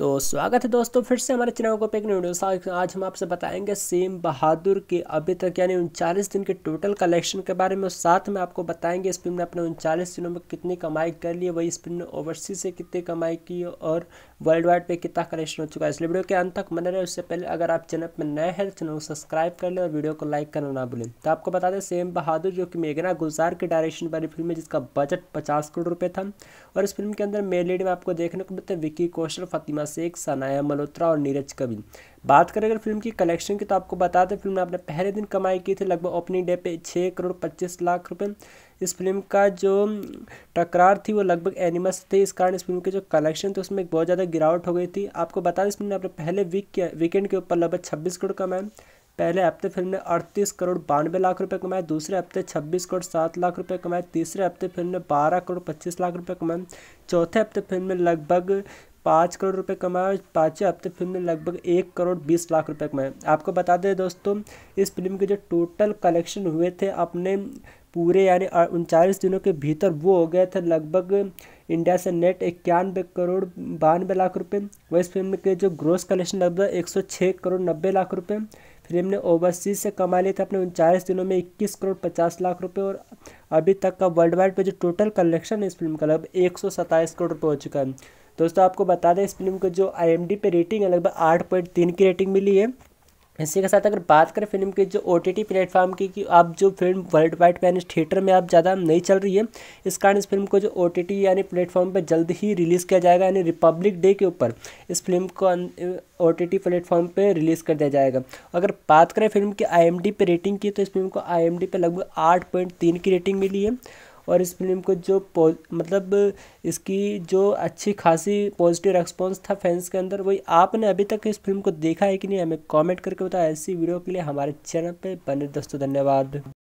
तो स्वागत है दोस्तों फिर से हमारे चैनल को पे एक वीडियो आज हम आपसे बताएंगे सेम बहादुर के अभी तक यानी उनचालीस दिन के टोटल कलेक्शन के बारे में और साथ में आपको बताएंगे इस फिल्म ने अपने उनचालीस दिनों में कितनी कमाई कर ली है वही इस फिल्म ने ओवरसीज से कितनी कमाई की और वर्ल्ड वाइड पर कितना कलेक्शन हो चुका है इसलिए वीडियो के अंत तक मन रहे उससे पहले अगर आप चैनल पर नए हैं तो चैनल को सब्सक्राइब कर लें और वीडियो को लाइक करना ना भूलें तो आपको बता दें सेम बहादुर जो कि मेघना गुजार की डायरेक्शन वाली फिल्म है जिसका बजट पचास करोड़ रुपये था और इस फिल्म के अंदर मेन लीड में आपको देखने को मिलता है विकी कौशल फतिमा शेख सनाया मल्होत्रा और नीरज कवि बात करें अगर फिल्म की कलेक्शन की तो आपको बता दें फिल्म ने अपने पहले दिन कमाई की थी लगभग ओपनिंग डे पे छः करोड़ पच्चीस लाख रुपए इस फिल्म का जो टकरार थी वो लगभग एनिमस थे इस कारण इस फिल्म के जो कलेक्शन थे उसमें बहुत ज़्यादा गिरावट हो गई थी आपको बता दें इस फिल्म ने अपने पहले वीक वीकेंड के ऊपर लगभग छब्बीस करोड़ कमाए पहले हफ्ते फिल्म ने अड़तीस करोड़ बानवे लाख रुपए कमाए दूसरे हफ्ते छब्बीस करोड़ सात लाख रुपए कमाए तीसरे हफ्ते फिल्म ने बारह करोड़ पच्चीस लाख रुपए कमाए चौथे हफ्ते फिल्म ने लगभग पाँच करोड़ रुपए कमाए और हफ्ते फिल्म ने लगभग एक करोड़ बीस लाख रुपए कमाए आपको बता दें दोस्तों इस फिल्म के जो टोटल कलेक्शन हुए थे अपने पूरे यानी उनचालीस दिनों के भीतर वो हो गए थे लगभग इंडिया से नेट इक्यानवे करोड़ बानवे लाख रुपए वह इस फिल्म के जो ग्रोस कलेक्शन लगभग एक सौ छः करोड़ नब्बे लाख रुपये फिल्म ने ओवरसीज से कमा लिए थे अपने उनचालीस दिनों में इक्कीस करोड़ पचास लाख रुपये और अभी तक का वर्ल्ड वाइड पर जो टोटल कलेक्शन है इस फिल्म का लगभग एक सौ सत्ताईस करोड़ रुपये हो चुका है दोस्तों आपको बता दें इस फिल्म को जो आई पे रेटिंग है लगभग आठ पॉइंट तीन की रेटिंग मिली है इसी के साथ अगर बात करें फिल्म के जो ओ टी टी प्लेटफॉर्म की कि आप जो फिल्म वर्ल्ड वाइड यानी थिएटर में आप ज़्यादा नहीं चल रही है इस कारण इस फिल्म को जो ओ टी टी यानी प्लेटफॉर्म पर जल्द ही रिलीज़ किया जाएगा यानी रिपब्लिक डे के ऊपर इस फिल्म को ओ टी टी प्लेटफॉर्म पर रिलीज़ कर दिया जाएगा अगर बात करें फिल्म की आई एम डी पे रेटिंग की तो इस फिल्म को आई एम डी पे लगभग आठ पॉइंट तीन की रेटिंग मिली है और इस फिल्म को जो मतलब इसकी जो अच्छी खासी पॉजिटिव रेस्पॉन्स था फैंस के अंदर वही आपने अभी तक इस फिल्म को देखा है कि नहीं हमें कमेंट करके बताया ऐसी वीडियो के लिए हमारे चैनल पे बने दोस्तों धन्यवाद